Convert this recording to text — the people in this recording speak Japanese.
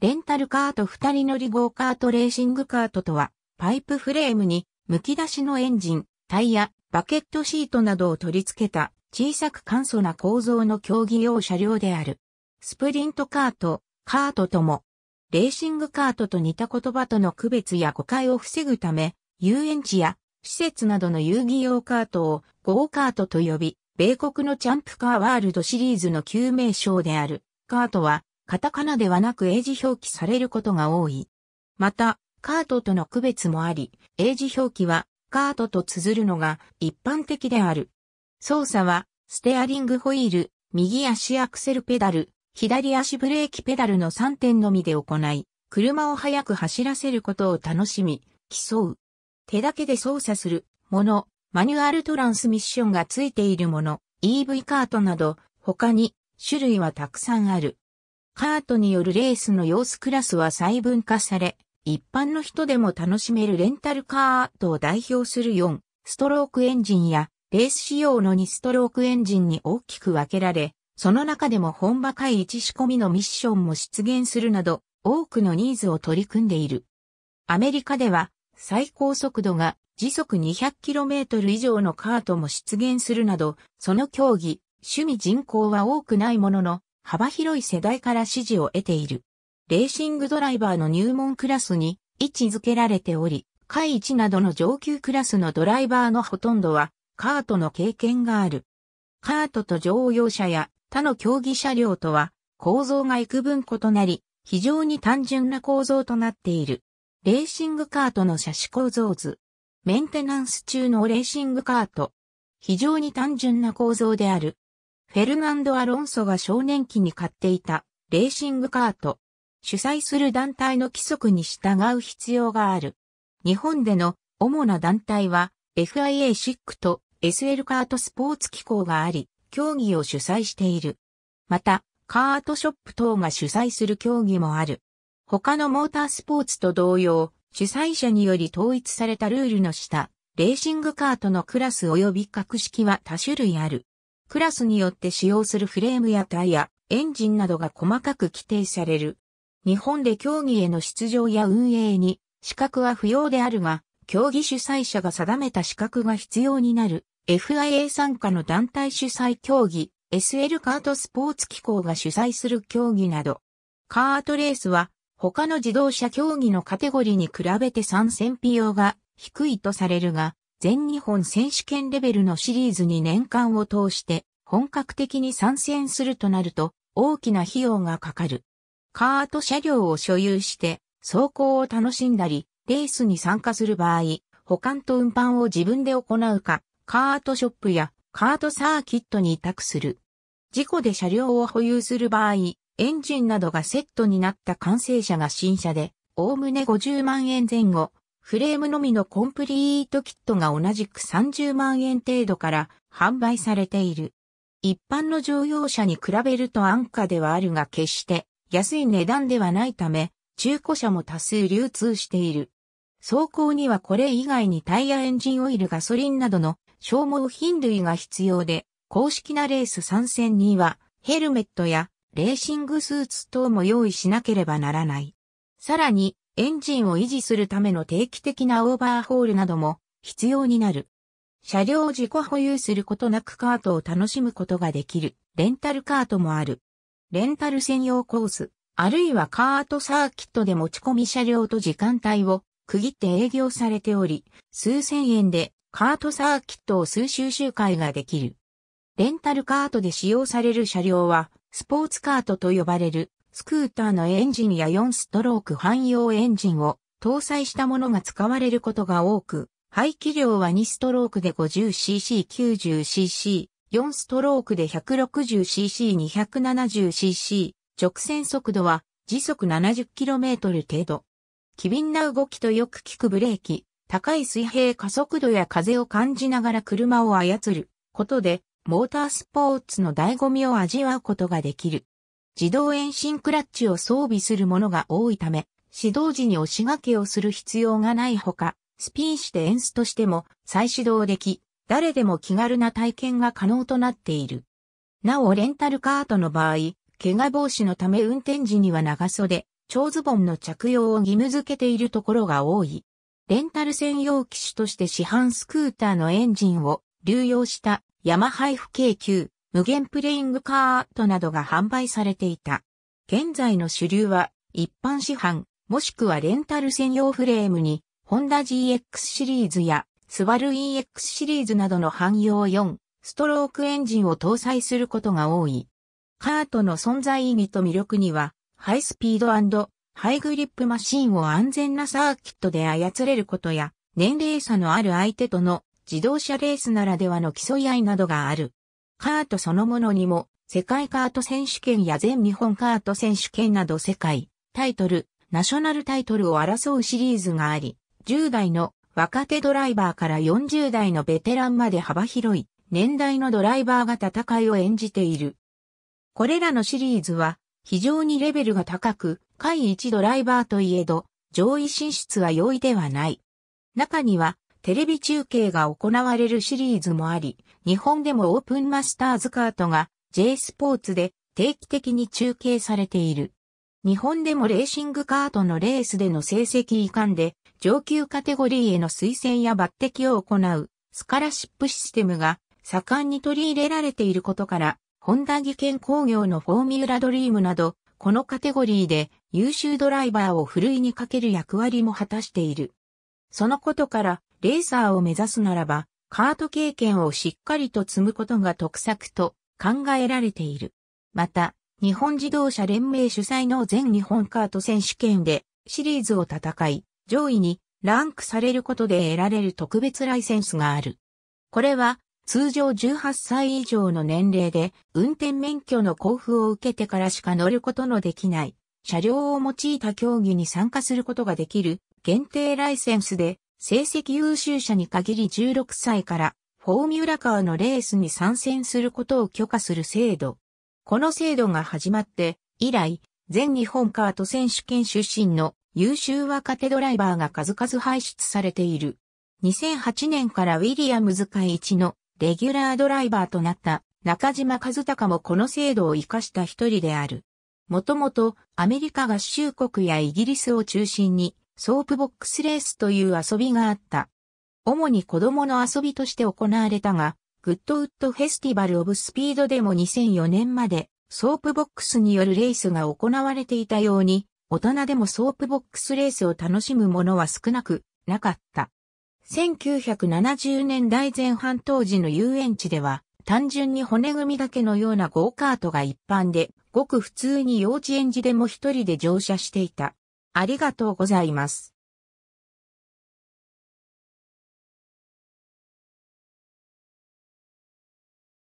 レンタルカート2人乗りゴーカートレーシングカートとは、パイプフレームに、剥き出しのエンジン、タイヤ、バケットシートなどを取り付けた、小さく簡素な構造の競技用車両である。スプリントカート、カートとも、レーシングカートと似た言葉との区別や誤解を防ぐため、遊園地や施設などの遊戯用カートをゴーカートと呼び、米国のチャンプカーワールドシリーズの旧名称である。カートはカタカナではなく英字表記されることが多い。また、カートとの区別もあり、英字表記はカートと綴るのが一般的である。操作は、ステアリングホイール、右足アクセルペダル、左足ブレーキペダルの3点のみで行い、車を速く走らせることを楽しみ、競う。手だけで操作するもの、マニュアルトランスミッションがついているもの、EV カートなど、他に種類はたくさんある。カートによるレースの様子クラスは細分化され、一般の人でも楽しめるレンタルカートを代表する4ストロークエンジンやレース仕様の2ストロークエンジンに大きく分けられ、その中でも本場会1仕込みのミッションも出現するなど、多くのニーズを取り組んでいる。アメリカでは最高速度が時速 200km 以上のカートも出現するなど、その競技、趣味人口は多くないものの、幅広い世代から支持を得ている。レーシングドライバーの入門クラスに位置づけられており、階1などの上級クラスのドライバーのほとんどは、カートの経験がある。カートと乗用車や他の競技車両とは、構造が幾分異なり、非常に単純な構造となっている。レーシングカートの車種構造図。メンテナンス中のレーシングカート。非常に単純な構造である。フェルナンド・アロンソが少年期に買っていたレーシングカート。主催する団体の規則に従う必要がある。日本での主な団体は FIA6 と SL カートスポーツ機構があり、競技を主催している。また、カートショップ等が主催する競技もある。他のモータースポーツと同様、主催者により統一されたルールの下、レーシングカートのクラス及び格式は多種類ある。クラスによって使用するフレームやタイヤ、エンジンなどが細かく規定される。日本で競技への出場や運営に資格は不要であるが、競技主催者が定めた資格が必要になる FIA 参加の団体主催競技 SL カートスポーツ機構が主催する競技など。カートレースは他の自動車競技のカテゴリーに比べて参戦費用が低いとされるが、全日本選手権レベルのシリーズに年間を通して本格的に参戦するとなると大きな費用がかかる。カート車両を所有して走行を楽しんだり、レースに参加する場合、保管と運搬を自分で行うか、カートショップやカートサーキットに委託する。事故で車両を保有する場合、エンジンなどがセットになった完成車が新車で、おおむね50万円前後、フレームのみのコンプリートキットが同じく30万円程度から販売されている。一般の乗用車に比べると安価ではあるが決して安い値段ではないため、中古車も多数流通している。走行にはこれ以外にタイヤエンジンオイルガソリンなどの消耗品類が必要で、公式なレース参戦にはヘルメットやレーシングスーツ等も用意しなければならない。さらに、エンジンを維持するための定期的なオーバーホールなども必要になる。車両を自己保有することなくカートを楽しむことができるレンタルカートもある。レンタル専用コース、あるいはカートサーキットで持ち込み車両と時間帯を区切って営業されており、数千円でカートサーキットを数周周回ができる。レンタルカートで使用される車両は、スポーツカートと呼ばれるスクーターのエンジンや4ストローク汎用エンジンを搭載したものが使われることが多く、排気量は2ストロークで 50cc、90cc、4ストロークで 160cc、270cc、直線速度は時速 70km 程度。機敏な動きとよく効くブレーキ、高い水平加速度や風を感じながら車を操ることで、モータースポーツの醍醐味を味わうことができる。自動遠心クラッチを装備するものが多いため、指導時に押し掛けをする必要がないほか、スピンしてエンスとしても再始動でき、誰でも気軽な体験が可能となっている。なおレンタルカートの場合、怪我防止のため運転時には長袖、長ズボンの着用を義務付けているところが多い。レンタル専用機種として市販スクーターのエンジンを流用したヤマハフ k 9無限プレイングカートなどが販売されていた。現在の主流は一般市販、もしくはレンタル専用フレームに、ホンダ GX シリーズやスバル EX シリーズなどの汎用4、ストロークエンジンを搭載することが多い。カートの存在意義と魅力には、ハイスピードハイグリップマシンを安全なサーキットで操れることや、年齢差のある相手との自動車レースならではの競い合いなどがある。カートそのものにも、世界カート選手権や全日本カート選手権など世界、タイトル、ナショナルタイトルを争うシリーズがあり、10代の若手ドライバーから40代のベテランまで幅広い年代のドライバーが戦いを演じている。これらのシリーズは非常にレベルが高く、下位1ドライバーといえど、上位進出は容易ではない。中にはテレビ中継が行われるシリーズもあり、日本でもオープンマスターズカートが J スポーツで定期的に中継されている。日本でもレーシングカートのレースでの成績遺憾で上級カテゴリーへの推薦や抜擢を行うスカラシップシステムが盛んに取り入れられていることから、ホンダ技研工業のフォーミュラドリームなど、このカテゴリーで優秀ドライバーをふるいにかける役割も果たしている。そのことから、レーサーを目指すならば、カート経験をしっかりと積むことが得策と考えられている。また、日本自動車連盟主催の全日本カート選手権でシリーズを戦い、上位にランクされることで得られる特別ライセンスがある。これは通常18歳以上の年齢で運転免許の交付を受けてからしか乗ることのできない車両を用いた競技に参加することができる限定ライセンスで成績優秀者に限り16歳からフォーミュラカーのレースに参戦することを許可する制度。この制度が始まって以来、全日本カート選手権出身の優秀若手ドライバーが数々輩出されている。2008年からウィリアムズ会一のレギュラードライバーとなった中島和孝もこの制度を活かした一人である。もともとアメリカ合衆国やイギリスを中心にソープボックスレースという遊びがあった。主に子供の遊びとして行われたが、グッドウッドフェスティバルオブスピードでも2004年までソープボックスによるレースが行われていたように、大人でもソープボックスレースを楽しむ者は少なくなかった。1970年代前半当時の遊園地では、単純に骨組みだけのようなゴーカートが一般で、ごく普通に幼稚園児でも一人で乗車していた。ありがとうございます。